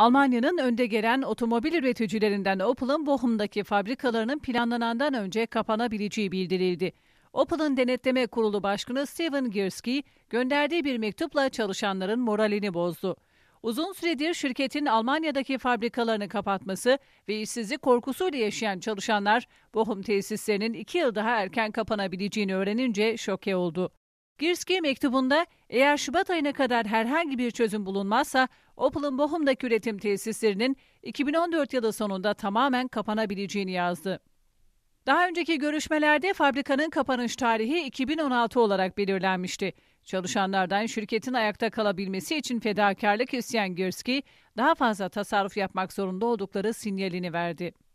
Almanya'nın önde gelen otomobil üreticilerinden Opel'ın Bochum'daki fabrikalarının planlanandan önce kapanabileceği bildirildi. Opel'ın denetleme kurulu başkanı Steven Girski gönderdiği bir mektupla çalışanların moralini bozdu. Uzun süredir şirketin Almanya'daki fabrikalarını kapatması ve işsizlik korkusuyla yaşayan çalışanlar Bochum tesislerinin iki yıl daha erken kapanabileceğini öğrenince şoke oldu. Girski mektubunda eğer Şubat ayına kadar herhangi bir çözüm bulunmazsa Opel'ın Bochum'daki üretim tesislerinin 2014 yılı sonunda tamamen kapanabileceğini yazdı. Daha önceki görüşmelerde fabrikanın kapanış tarihi 2016 olarak belirlenmişti. Çalışanlardan şirketin ayakta kalabilmesi için fedakarlık isteyen Girski, daha fazla tasarruf yapmak zorunda oldukları sinyalini verdi.